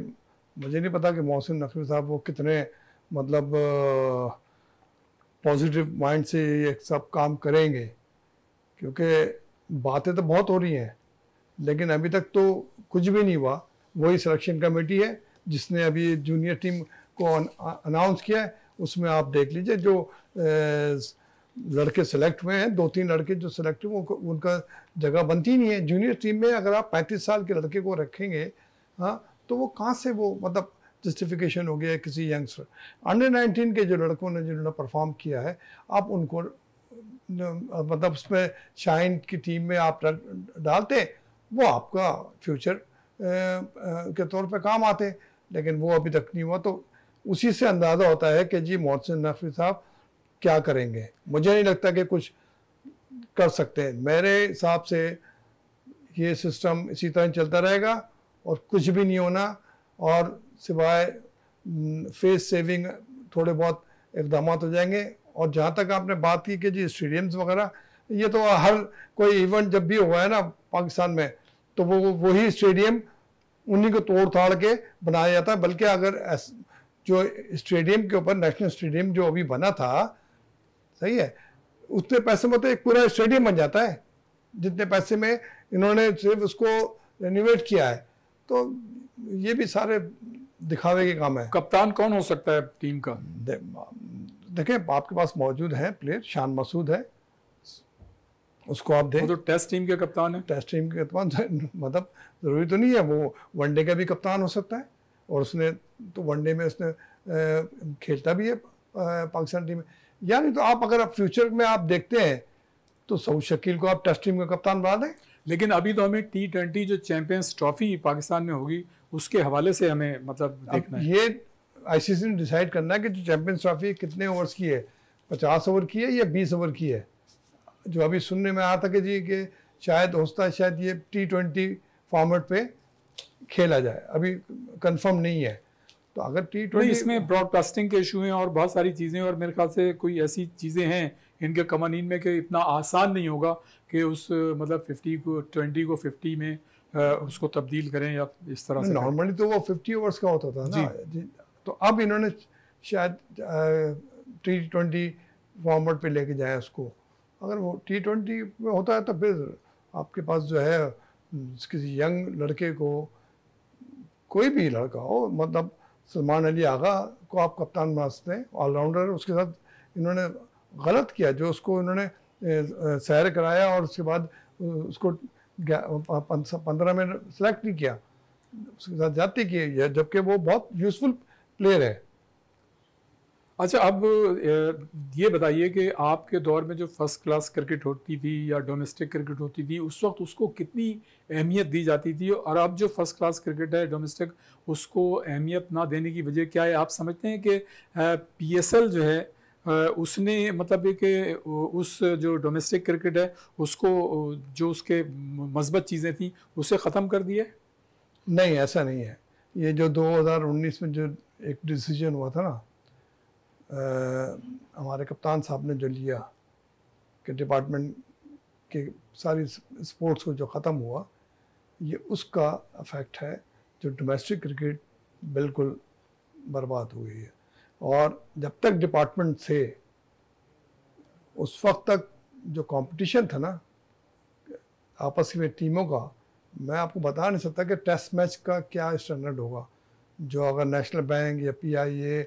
मुझे नहीं पता कि मोहसिन नकवी साहब वो कितने मतलब पॉजिटिव माइंड से ये सब काम करेंगे क्योंकि बातें तो बहुत हो रही हैं लेकिन अभी तक तो कुछ भी नहीं हुआ वही सिलेक्शन कमेटी है जिसने अभी जूनियर टीम को अनाउंस किया है उसमें आप देख लीजिए जो लड़के सेलेक्ट हुए हैं दो तीन लड़के जो सेलेक्ट हुए उनको उनका जगह बनती नहीं है जूनियर टीम में अगर आप पैंतीस साल के लड़के को रखेंगे हाँ तो वो कहाँ से वो मतलब जस्टिफिकेशन हो गया किसी यंगस्टर अंडर नाइनटीन के जो लड़कों ने जिन्होंने परफॉर्म किया है आप उनको मतलब उसमें शाइन की टीम में आप डालते वो आपका फ्यूचर के तौर पे काम आते लेकिन वो अभी तक नहीं हुआ तो उसी से अंदाज़ा होता है कि जी मोहसिन नफी साहब क्या करेंगे मुझे नहीं लगता कि कुछ कर सकते हैं मेरे हिसाब से ये सिस्टम इसी तरह चलता रहेगा और कुछ भी नहीं होना और सिवाय फेस हम्म, सेविंग थोड़े बहुत इकदाम हो जाएंगे और जहाँ तक आपने बात की कि जी स्टेडियम्स वगैरह ये तो हर कोई इवेंट जब भी हुआ है ना पाकिस्तान में तो वो वही स्टेडियम उन्हीं को तोड़ ताड़ के बनाया जाता है बल्कि अगर जो स्टेडियम के ऊपर नेशनल स्टेडियम जो अभी बना था सही है उतने पैसे में तो एक पूरा स्टेडियम बन जाता है जितने पैसे में इन्होंने सिर्फ उसको रेनोवेट किया है तो ये भी सारे दिखावे के काम है कप्तान कौन हो सकता है टीम का दे, देखें आपके पास मौजूद है प्लेयर शान मसूद है उसको आप देखो तो टेस्ट टीम के कप्तान है टेस्ट टीम के कप्तान तो *laughs* मतलब ज़रूरी तो नहीं है वो वनडे का भी कप्तान हो सकता है और उसने तो वनडे में उसने खेलता भी है पाकिस्तान टीम में यानी तो आप अगर आप फ्यूचर में आप देखते हैं तो सऊद शकील को आप टेस्ट टीम का कप्तान बना दें लेकिन अभी तो हमें टी ट्वेंटी जो चैंपियंस ट्रॉफी पाकिस्तान में होगी उसके हवाले से हमें मतलब देखना है ये आईसीसी ने डिसाइड करना है कि जो चैंपियंस ट्रॉफी कितने ओवर्स की है पचास ओवर की है या बीस ओवर की है जो अभी सुनने में आया था कि जी कि शायद होता है शायद ये टी ट्वेंटी फॉर्मेट पे खेला जाए अभी कंफर्म नहीं है तो अगर टी ट्वेंटी इसमें ब्रॉडकास्टिंग के इशू हैं और बहुत सारी चीज़ें और मेरे ख्याल से कोई ऐसी चीज़ें हैं इनके कवानीन में कि इतना आसान नहीं होगा कि उस मतलब फिफ्टी को ट्वेंटी को फिफ्टी में उसको तब्दील करें या इस तरह से नॉर्मली तो वो फिफ्टी ओवर्स का होता था ना जी। तो अब इन्होंने शायद टी ट्वेंटी फॉर्मेट पर लेके जाए उसको अगर वो टी ट्वेंटी में होता है तो फिर आपके पास जो है किसी यंग लड़के को कोई भी लड़का हो मतलब सलमान अली आगा को आप कप्तान बनाते हैं ऑलराउंडर उसके साथ इन्होंने गलत किया जो उसको इन्होंने सैर कराया और उसके बाद उसको पंद्रह में सेलेक्ट नहीं किया उसके साथ जाती की जबकि वो बहुत यूज़फुल प्लेयर है अच्छा अब ये बताइए कि आपके दौर में जो फर्स्ट क्लास क्रिकेट होती थी या डोमेस्टिक क्रिकेट होती थी उस वक्त उसको कितनी अहमियत दी जाती थी और अब जो फर्स्ट क्लास क्रिकेट है डोमेस्टिक उसको अहमियत ना देने की वजह क्या है आप समझते हैं कि पीएसएल जो है उसने मतलब कि उस जो डोमेस्टिक क्रिकेट है उसको जो उसके मजबत चीज़ें थी उसे ख़त्म कर दिया नहीं ऐसा नहीं है ये जो दो में जो एक डिसीजन हुआ था ना हमारे कप्तान साहब ने जो लिया कि डिपार्टमेंट के सारी स्पोर्ट्स को जो ख़त्म हुआ ये उसका अफेक्ट है जो डोमेस्टिक क्रिकेट बिल्कुल बर्बाद हुई है और जब तक डिपार्टमेंट से उस वक्त तक जो कंपटीशन था ना आपस में टीमों का मैं आपको बता नहीं सकता कि टेस्ट मैच का क्या स्टैंडर्ड होगा जो अगर नेशनल बैंक या पीआईए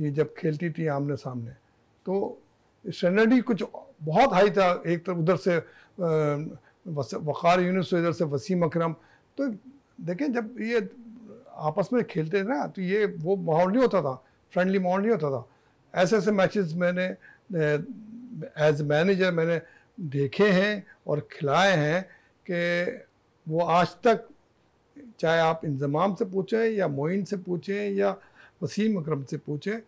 ये जब खेलती थी आमने सामने तो स्टैंडर्ड ही कुछ बहुत हाई था एक तो उधर से वक़ार यूनिस इधर से वसीम अकरम तो देखें जब ये आपस में खेलते थे ना तो ये वो माहौल नहीं होता था फ्रेंडली माहौल नहीं होता था ऐसे ऐसे मैचेस मैंने एज मैनेजर मैंने देखे हैं और खिलाए हैं कि वो आज तक चाहे आप इंजमाम से पूछें या मोइन से पूछें या वसीम अकरम से पूछें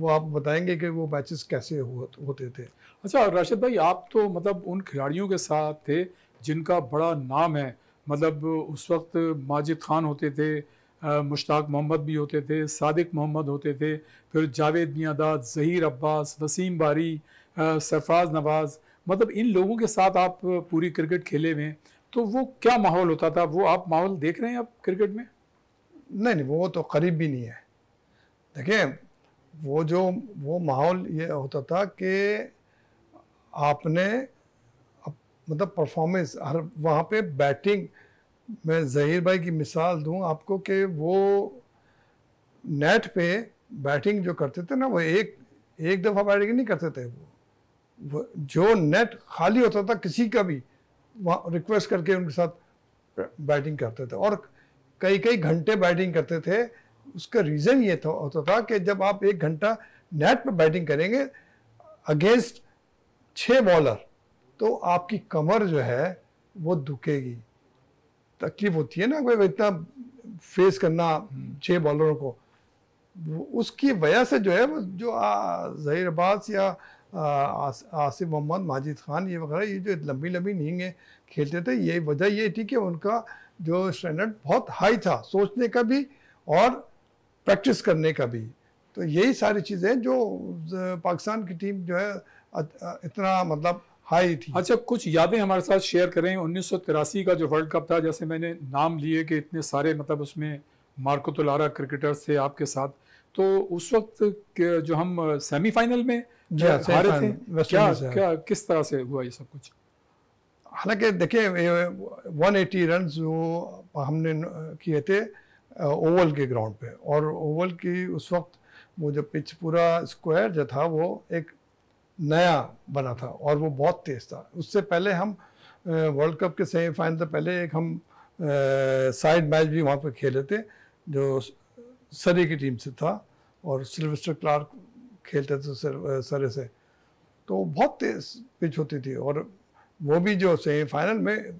वो आप बताएंगे कि वो मैचेस कैसे होते थे अच्छा राशिद भाई आप तो मतलब उन खिलाड़ियों के साथ थे जिनका बड़ा नाम है मतलब उस वक्त माजिद खान होते थे मुश्ताक मोहम्मद भी होते थे सादिक मोहम्मद होते थे फिर जावेद मियादाद जहीर अब्बास वसीम बारी सरफराज नवाज़ मतलब इन लोगों के साथ आप पूरी क्रिकेट खेले हुए तो वो क्या माहौल होता था वो आप माहौल देख रहे हैं आप क्रिकेट में नहीं नहीं वो तो करीब भी नहीं है देखिए वो जो वो माहौल ये होता था कि आपने अप, मतलब परफॉर्मेंस हर वहाँ पे बैटिंग मैं जहीर भाई की मिसाल दूँ आपको कि वो नेट पे बैटिंग जो करते थे ना वो एक एक दफ़ा बैटिंग नहीं करते थे वो, वो जो नेट खाली होता था किसी का भी वहाँ रिक्वेस्ट करके उनके साथ बैटिंग करते थे और कई कई घंटे बैटिंग करते थे उसका रीज़न ये था होता था कि जब आप एक घंटा नेट पर बैटिंग करेंगे अगेंस्ट छः बॉलर तो आपकी कमर जो है वो दुखेगी तकलीफ होती है ना कोई इतना फेस करना हम्म। छः बॉलरों को उसकी वजह से जो है वो जो जहीर अब्बास या आसिफ मोहम्मद माजिद खान ये वगैरह ये जो लंबी लंबी नींगे खेलते थे ये वजह ये थी कि उनका जो स्टैंडर्ड बहुत हाई था सोचने का भी और प्रैक्टिस करने का भी तो यही सारी चीज़ें जो पाकिस्तान की टीम जो है इतना मतलब हाई थी अच्छा कुछ यादें हमारे साथ शेयर करें उन्नीस का जो वर्ल्ड कप था जैसे मैंने नाम लिए कि इतने सारे मतलब उसमें मार्को क्रिकेटर्स थे आपके साथ तो उस वक्त जो हम सेमीफाइनल में हाँ, हारे थे क्या क्या किस तरह से हुआ ये सब कुछ हालांकि देखिए 180 रन जो हमने किए थे ओवल के ग्राउंड पे और ओवल की उस वक्त वो जो पिच पूरा स्क्वायर जो था वो एक नया बना था और वो बहुत तेज़ था उससे पहले हम वर्ल्ड कप के सेमीफाइनल से पहले एक हम साइड मैच भी वहाँ पे खेले थे जो सरे की टीम से था और सिल्वेस्टर क्लार्क खेलते थे सरे से तो बहुत तेज पिच होती थी और वो भी जो सेमीफाइनल में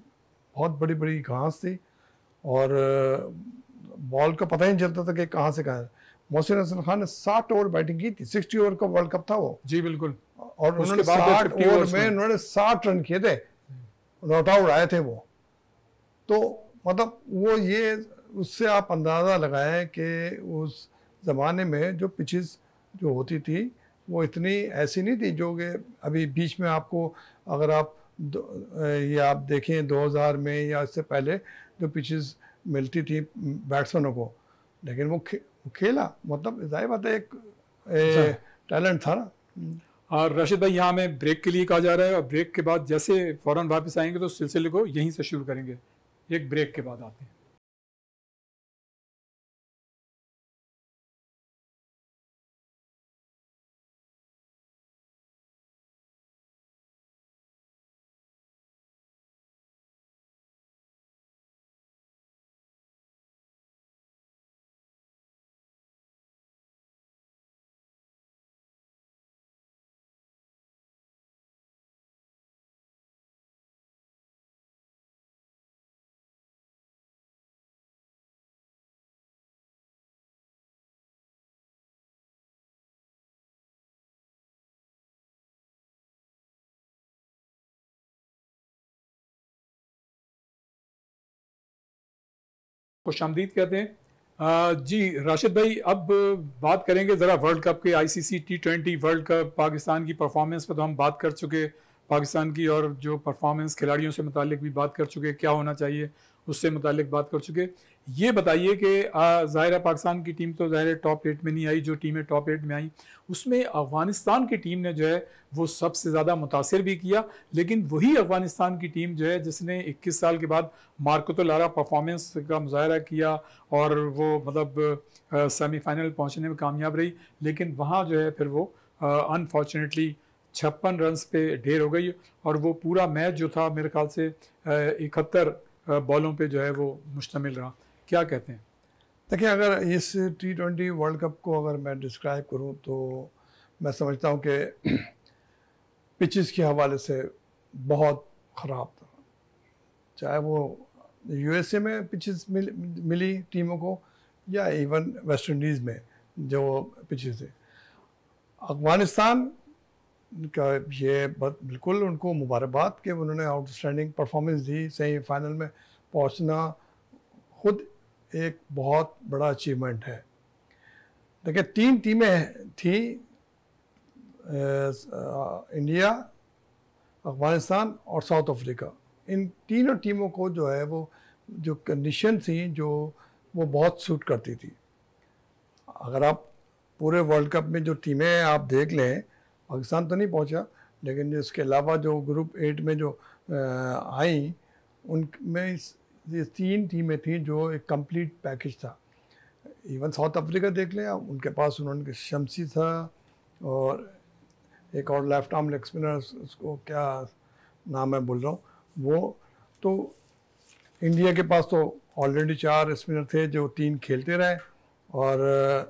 बहुत बड़ी बड़ी घास थी और बॉल का पता ही नहीं चलता था कि कहाँ से कहा है मोहसिन हसन खान ने साठ ओवर बैटिंग की थी सिक्सटी ओवर का वर्ल्ड कप था वो जी बिल्कुल और उसके बाद साठ ओवर में उन्होंने साठ रन किए थे नॉट आउट आए थे वो तो मतलब वो ये उससे आप अंदाज़ा लगाएं कि उस ज़माने में जो पिचेस जो होती थी वो इतनी ऐसी नहीं थी जो कि अभी बीच में आपको अगर आप ये आप देखें 2000 में या इससे पहले जो पिचेस मिलती थी बैट्समैनों को लेकिन वो खे, खेला मतलब जाहिर बात है एक अच्छा। टैलेंट था ना और रशीद भाई यहाँ में ब्रेक के लिए कहा जा रहा है और ब्रेक के बाद जैसे फ़ौरन वापस आएंगे तो सिलसिले को यहीं से शुरू करेंगे एक ब्रेक के बाद आते हैं खुश आमदीद कहते हैं जी राशिद भाई अब बात करेंगे ज़रा वर्ल्ड कप के ICC T twenty world cup Pakistan की परफॉर्मेंस पर तो हम बात कर चुके पाकिस्तान की और जो परफॉर्मेंस खिलाड़ियों से मुतल भी बात कर चुके क्या होना चाहिए उससे मुतालिक बात कर चुके ये बताइए कि ज़ाहिर पाकिस्तान की टीम तो ज़ाहिर टॉप एट में नहीं आई जो टीमें टॉप एट में आई उसमें अफ़गानिस्तान की टीम ने जो है वो सबसे ज़्यादा मुतासर भी किया लेकिन वही अफ़गानिस्तान की टीम जो है जिसने 21 साल के बाद मार्कत लारा परफॉर्मेंस का मुजाहरा किया और वो मतलब सेमीफाइनल पहुँचने में कामयाब रही लेकिन वहाँ जो है फिर वो अनफॉर्चुनेटली छप्पन रन पे ढेर हो गई और वो पूरा मैच जो था मेरे ख्याल से इकहत्तर बॉलों पे जो है वो मुश्तमिल रहा क्या कहते हैं देखिए अगर इस टी ट्वेंटी वर्ल्ड कप को अगर मैं डिस्क्राइब करूँ तो मैं समझता हूँ कि पिचेस *clears throat* के हवाले से बहुत ख़राब था चाहे वो यूएसए में पिचेस मिल, मिली टीमों को या इवन वेस्ट इंडीज़ में जो पिचेस थे अफगानिस्तान का ये बिल्कुल उनको मुबारकबाद कि उन्होंने आउटस्टैंडिंग परफॉर्मेंस दी सही फाइनल में पहुंचना खुद एक बहुत बड़ा अचीवमेंट है देखिए तीन टीमें थी इंडिया अफगानिस्तान और साउथ अफ्रीका इन तीनों टीमों को जो है वो जो कंडीशन थी जो वो बहुत सूट करती थी अगर आप पूरे वर्ल्ड कप में जो टीमें आप देख लें पाकिस्तान तो नहीं पहुंचा लेकिन इसके अलावा जो ग्रुप एट में जो आई उन में ये तीन टीमें थीं जो एक कंप्लीट पैकेज था इवन साउथ अफ्रीका देख लें उनके पास उन्होंने शमसी था और एक और लेफ्ट आर्म लेग स्पिनर उसको क्या नाम है बोल रहा हूँ वो तो इंडिया के पास तो ऑलरेडी चार स्पिनर थे जो तीन खेलते रहे और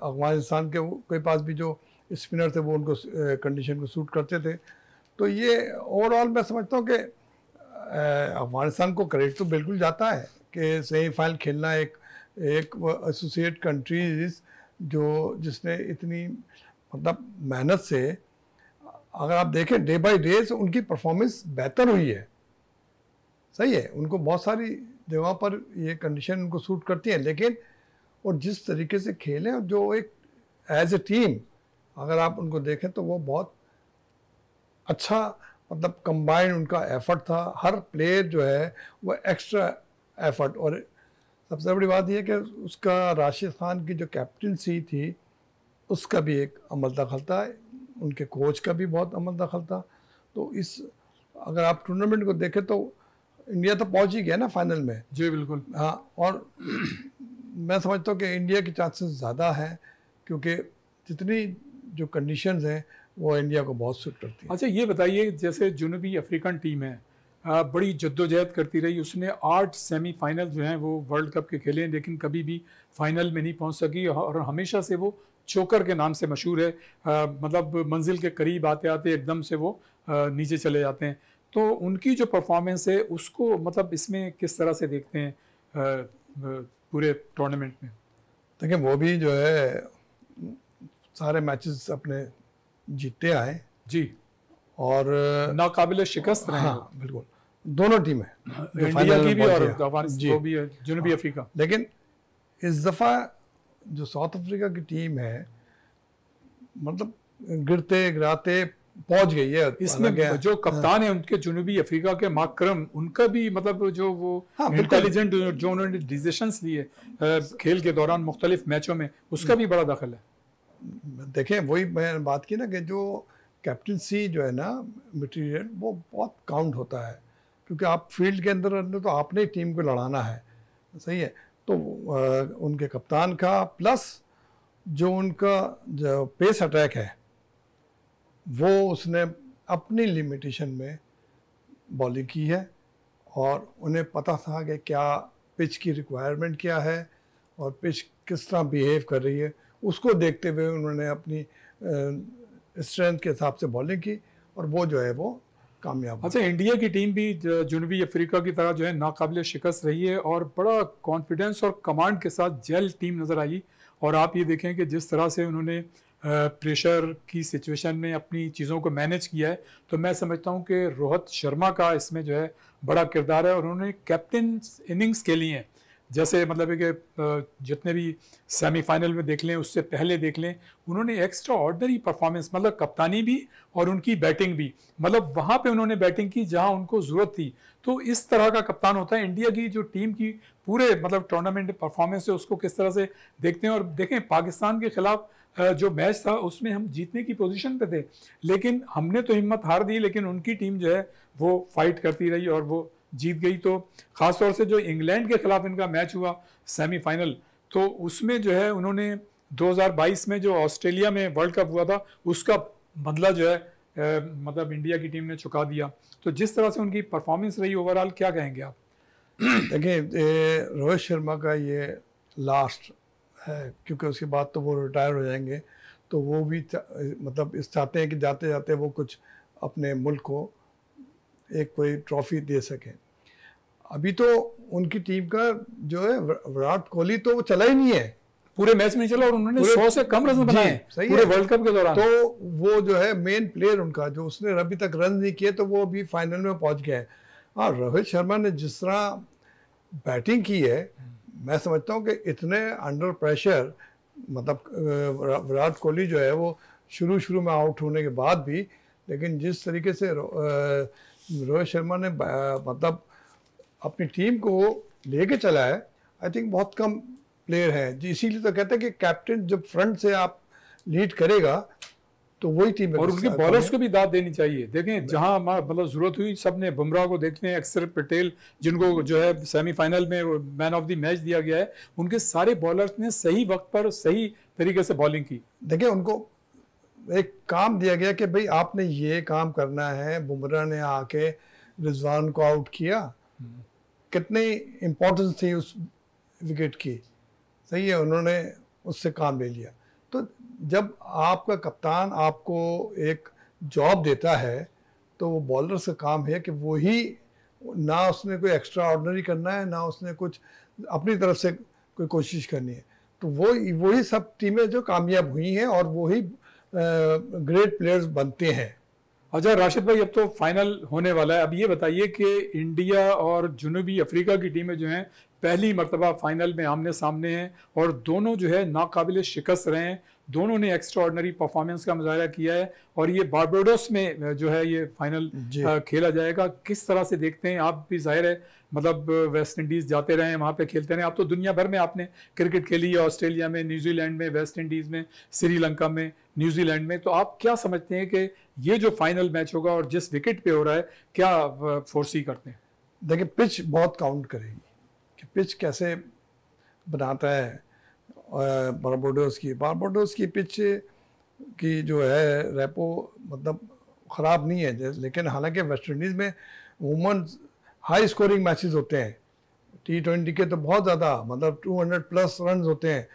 अफगानिस्तान के के पास भी जो स्पिनर थे वो उनको कंडीशन को सूट करते थे तो ये ओवरऑल मैं समझता हूँ कि अफगानिस्तान को क्रेडिट तो बिल्कुल जाता है कि सेमीफाइनल खेलना एक एक एसोसिएट कंट्रीज जो जिसने इतनी मतलब मेहनत से अगर आप देखें डे बाय डे से उनकी परफॉर्मेंस बेहतर हुई है सही है उनको बहुत सारी जगहों पर ये कंडीशन उनको सूट करती है लेकिन और जिस तरीके से खेलें जो एक एज ए टीम अगर आप उनको देखें तो वो बहुत अच्छा मतलब कंबाइंड उनका एफर्ट था हर प्लेयर जो है वो एक्स्ट्रा एफर्ट और सबसे बड़ी बात यह कि उसका राशिद खान की जो कैप्टनसी थी उसका भी एक अमल दखल था उनके कोच का भी बहुत अमल दखल था तो इस अगर आप टूर्नामेंट को देखें तो इंडिया तो पहुंच ही गया ना फाइनल में जी बिल्कुल हाँ और *clears throat* मैं समझता हूँ कि इंडिया के चांसेस ज़्यादा हैं क्योंकि जितनी जो कंडीशन हैं वो इंडिया को बहुत सूट करती है अच्छा ये बताइए जैसे जुनूबी अफ्रीकन टीम है बड़ी जद्दोजहद करती रही उसने आठ सेमीफाइनल जो हैं वो वर्ल्ड कप के खेले हैं लेकिन कभी भी फाइनल में नहीं पहुंच सकी और हमेशा से वो चोकर के नाम से मशहूर है मतलब मंजिल के करीब आते आते एकदम से वो नीचे चले जाते हैं तो उनकी जो परफॉर्मेंस है उसको मतलब इसमें किस तरह से देखते हैं पूरे टूर्नामेंट में देखिए वो भी जो है सारे मैचेस अपने जीते आए जी और नाकाबिल शिकस्त रहे हाँ बिल्कुल दोनों टीमें इंडिया की भी और अफगानिस्तान भी जुनूबी हाँ। अफ्रीका लेकिन इस दफ़ा जो साउथ अफ्रीका की टीम है मतलब गिरते गिराते पहुंच गई है इसमें जो हाँ। कप्तान हाँ। है उनके जुनूबी अफ्रीका के माक्रम उनका भी मतलब जो वो हाँ, इंटेलिजेंट जो उन्होंने डिसीजंस लिए खेल के दौरान मुख्तलिफ मैचों में उसका हम्म। भी बड़ा दखल है देखें वही मैंने बात की ना कि जो कैप्टनसी जो है ना मटेरियल वो बहुत काउंट होता है क्योंकि आप फील्ड के अंदर अंदर तो आपने ही टीम को लड़ाना है सही है तो उनके कप्तान का प्लस जो उनका जो पेस अटैक है वो उसने अपनी लिमिटेशन में बॉलिंग की है और उन्हें पता था कि क्या पिच की रिक्वायरमेंट क्या है और पिच किस तरह बिहेव कर रही है उसको देखते हुए उन्होंने अपनी स्ट्रेंथ के हिसाब से बॉलिंग की और वो जो है वो कामयाब अच्छा इंडिया की टीम भी जुनूबी अफ्रीका की तरह जो है नाकबिल शिकस्त रही है और बड़ा कॉन्फिडेंस और कमांड के साथ जेल टीम नज़र आई और आप ये देखें कि जिस तरह से उन्होंने प्रेशर की सिचुएशन में अपनी चीज़ों को मैनेज किया है तो मैं समझता हूँ कि रोहित शर्मा का इसमें जो है बड़ा किरदार है और उन्होंने कैप्टन इनिंग्स खेली हैं जैसे मतलब कि जितने भी सेमीफाइनल में देख लें उससे पहले देख लें उन्होंने एक्स्ट्रा ऑर्डनरी परफॉर्मेंस मतलब कप्तानी भी और उनकी बैटिंग भी मतलब वहाँ पे उन्होंने बैटिंग की जहाँ उनको ज़रूरत थी तो इस तरह का कप्तान होता है इंडिया की जो टीम की पूरे मतलब टूर्नामेंट परफॉर्मेंस है उसको किस तरह से देखते हैं और देखें पाकिस्तान के खिलाफ जो मैच था उसमें हम जीतने की पोजीशन पे थे लेकिन हमने तो हिम्मत हार दी लेकिन उनकी टीम जो है वो फाइट करती रही और वो जीत गई तो ख़ासतौर से जो इंग्लैंड के खिलाफ इनका मैच हुआ सेमीफाइनल तो उसमें जो है उन्होंने 2022 में जो ऑस्ट्रेलिया में वर्ल्ड कप हुआ था उसका बदला जो है ए, मतलब इंडिया की टीम ने चुका दिया तो जिस तरह से उनकी परफॉर्मेंस रही ओवरऑल क्या कहेंगे आप देखिए रोहित शर्मा का ये लास्ट है क्योंकि उसके बाद तो वो रिटायर हो जाएंगे तो वो भी मतलब इस चाहते हैं कि जाते जाते वो कुछ अपने मुल्क को एक कोई ट्रॉफी दे सकें अभी तो उनकी टीम का जो है विराट कोहली तो वो चला ही नहीं है पूरे मैच में चला और उन्होंने सौ से कम रन बनाए पूरे वर्ल्ड कप के दौरान तो वो जो है मेन प्लेयर उनका जो उसने अभी तक रन नहीं किए तो वो अभी फाइनल में पहुंच गए है हाँ रोहित शर्मा ने जिस तरह बैटिंग की है मैं समझता हूँ कि इतने अंडर प्रेशर मतलब विराट कोहली जो है वो शुरू शुरू में आउट होने के बाद भी लेकिन जिस तरीके से रोहित शर्मा ने मतलब अपनी टीम को लेके चला है आई थिंक बहुत कम प्लेयर हैं जी इसीलिए तो कहते हैं कि कैप्टन जब फ्रंट से आप लीड करेगा तो वही टीम और उनके बॉलर्स तो को भी दाद देनी चाहिए देखें जहां मतलब जरूरत हुई सब ने बुमराह को देखने अक्सर पटेल जिनको जो है सेमीफाइनल में मैन ऑफ द मैच दिया गया है उनके सारे बॉलर्स ने सही वक्त पर सही तरीके से बॉलिंग की देखिए उनको एक काम दिया गया कि भाई आपने ये काम करना है बुमराह ने आके रिजवान को आउट किया हम्म। कितनी इम्पोर्टेंस थी उस विकेट की सही है उन्होंने उससे काम ले लिया तो जब आपका कप्तान आपको एक जॉब देता है तो वो बॉलर से काम है कि वो ही ना उसने कोई एक्स्ट्रा ऑर्डनरी करना है ना उसने कुछ अपनी तरफ से कोई कोशिश करनी है तो वो वही सब टीमें जो कामयाब हुई हैं और वही ग्रेट प्लेयर्स बनते हैं अच्छा राशिद भाई अब तो फाइनल होने वाला है अब ये बताइए कि इंडिया और जुनूबी अफ्रीका की टीमें जो हैं पहली मरतबा फाइनल में आमने सामने हैं और दोनों जो है नाकबिल शिकस्त रहे हैं दोनों ने एक्स्ट्रॉर्डनरी परफॉर्मेंस का मुजाहरा किया है और ये बारबेडोस में जो है ये फाइनल खेला जाएगा किस तरह से देखते हैं आप भी जाहिर है मतलब वेस्ट इंडीज़ जाते रहे वहाँ पे खेलते रहे आप तो दुनिया भर में आपने क्रिकेट खेली है ऑस्ट्रेलिया में न्यूजीलैंड में वेस्ट इंडीज़ में श्रीलंका में न्यूजीलैंड में तो आप क्या समझते हैं कि ये जो फाइनल मैच होगा और जिस विकेट पे हो रहा है क्या फोर्सी करते हैं देखिए पिच बहुत काउंट करेगी कि पिच कैसे बनाता है बारबोडोस की बारबोडोस की पिच की जो है रेपो मतलब ख़राब नहीं है लेकिन हालांकि वेस्ट इंडीज़ में वुमन हाई स्कोरिंग मैचेस होते हैं टी ट्वेंटी के तो बहुत ज़्यादा मतलब 200 प्लस रन होते हैं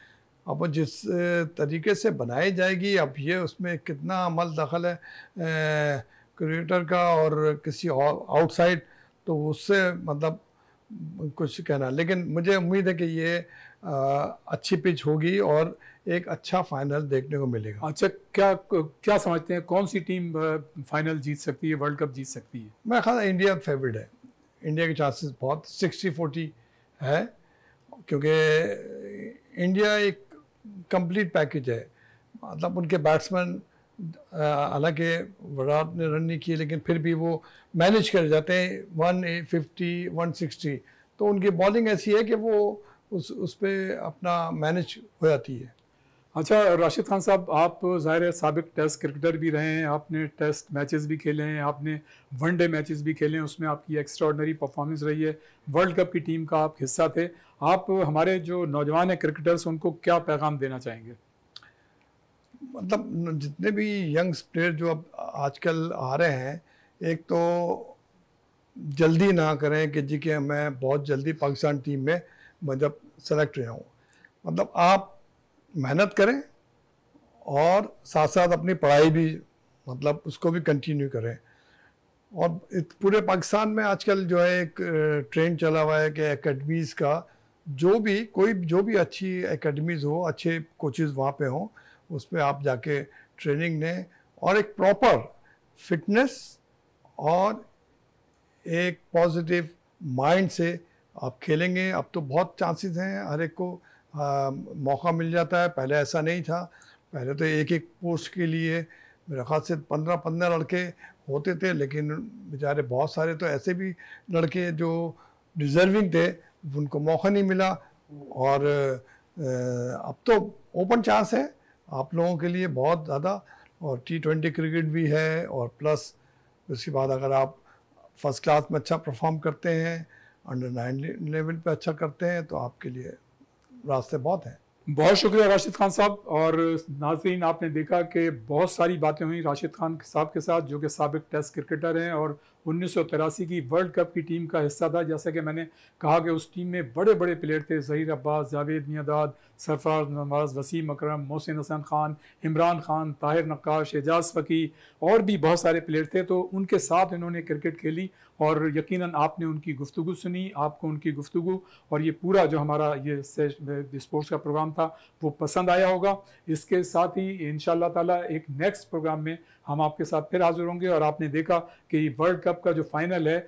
अब जिस तरीके से बनाई जाएगी अब ये उसमें कितना अमल दखल है क्रिएटर का और किसी और आउटसाइड तो उससे मतलब कुछ कहना लेकिन मुझे उम्मीद है कि ये अच्छी पिच होगी और एक अच्छा फाइनल देखने को मिलेगा अच्छा क्या क्या समझते हैं कौन सी टीम फाइनल जीत सकती है वर्ल्ड कप जीत सकती है मैं ख्याल इंडिया फेवरेट है इंडिया के चांसेस बहुत सिक्सटी फोर्टी है क्योंकि इंडिया एक कंप्लीट पैकेज है मतलब उनके बैट्समैन हालांकि विराट ने रन नहीं किए लेकिन फिर भी वो मैनेज कर जाते हैं वन फिफ्टी वन सिक्सटी तो उनकी बॉलिंग ऐसी है कि वो उस उस पर अपना मैनेज हो जाती है अच्छा राशिद खान साहब आप ज़ाहिर है सबक टेस्ट क्रिकेटर भी रहे हैं आपने टेस्ट मैचेस भी खेले हैं आपने वनडे मैचेस भी खेले हैं उसमें आपकी एक्स्ट्रॉडनरी परफॉर्मेंस रही है वर्ल्ड कप की टीम का आप हिस्सा थे आप हमारे जो नौजवान हैं क्रिकेटर्स उनको क्या पैगाम देना चाहेंगे मतलब जितने भी यंग्स प्लेयर जो अब आजकल आ रहे हैं एक तो जल्दी ना करें कि जी के मैं बहुत जल्दी पाकिस्तान टीम में मैं जब सेलेक्ट हुआ हूँ मतलब आप मेहनत करें और साथ साथ अपनी पढ़ाई भी मतलब उसको भी कंटिन्यू करें और पूरे पाकिस्तान में आजकल जो है एक ट्रेंड चला हुआ है कि एकेडमीज़ का जो भी कोई जो भी अच्छी एकेडमीज़ हो अच्छे कोचेज़ वहाँ पे हों उस पर आप जाके ट्रेनिंग लें और एक प्रॉपर फिटनेस और एक पॉजिटिव माइंड से आप खेलेंगे अब तो बहुत चांसेस हैं हर एक को आ, मौका मिल जाता है पहले ऐसा नहीं था पहले तो एक एक पोस्ट के लिए मेरे ख्याल से पंद्रह पंद्रह लड़के होते थे लेकिन बेचारे बहुत सारे तो ऐसे भी लड़के जो डिज़र्विंग थे उनको मौका नहीं मिला और अब तो ओपन चांस है आप लोगों के लिए बहुत ज़्यादा और टी ट्वेंटी क्रिकेट भी है और प्लस उसके बाद अगर आप फर्स्ट क्लास में अच्छा परफॉर्म करते हैं अंडर नाइन लेवल पे अच्छा करते हैं तो आपके लिए रास्ते बहुत हैं बहुत शुक्रिया राशिद खान साहब और नाजरीन आपने देखा कि बहुत सारी बातें हुई राशिद खान साहब के साथ जो कि सबक टेस्ट क्रिकेटर हैं और उन्नीस की वर्ल्ड कप की टीम का हिस्सा था जैसा कि मैंने कहा कि उस टीम में बड़े बड़े प्लेयर थे जहीर अब्बास जावेद मियादाद सरफराज नवाज वसीम अकरम मोहसिन हसन खान इमरान खान ताहिर नक्काश एजाज फ़की और भी बहुत सारे प्लेयर थे तो उनके साथ इन्होंने क्रिकेट खेली और यकीन आपने उनकी गुफ्तु सुनी आपको उनकी गुफ्तु और ये पूरा जो हमारा ये स्पोर्ट्स का प्रोग्राम था वो पसंद आया होगा इसके साथ ही इन ताला एक नेक्स्ट प्रोग्राम में हम आपके साथ फिर हाजिर होंगे और आपने देखा कि वर्ल्ड कप का जो फाइनल है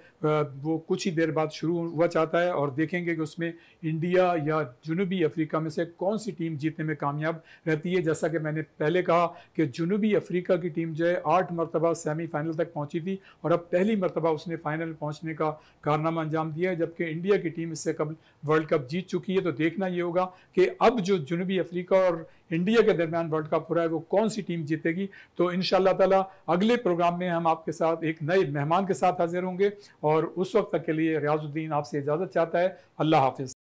वो कुछ ही देर बाद शुरू हुआ चाहता है और देखेंगे कि उसमें इंडिया या जुनूबी अफ्रीका में से कौन सी टीम जीतने में कामयाब रहती है जैसा कि मैंने पहले कहा कि जुनूबी अफ्रीका की टीम जो है आठ मरतबा सेमीफाइनल तक पहुंची थी और अब पहली मरतबा उसने फाइनल फाइनल पहुंचने का कारनामा अंजाम दिया है जबकि इंडिया की टीम इससे कबल वर्ल्ड कप जीत चुकी है तो देखना ये होगा कि अब जो जुनूबी अफ्रीका और इंडिया के दरमियान वर्ल्ड कप हो रहा है वो कौन सी टीम जीतेगी तो इन ताला अगले प्रोग्राम में हम आपके साथ एक नए मेहमान के साथ हाजिर होंगे और उस वक्त तक के लिए रियाजुद्दीन आपसे इजाज़त चाहता है अल्लाह हाफिज़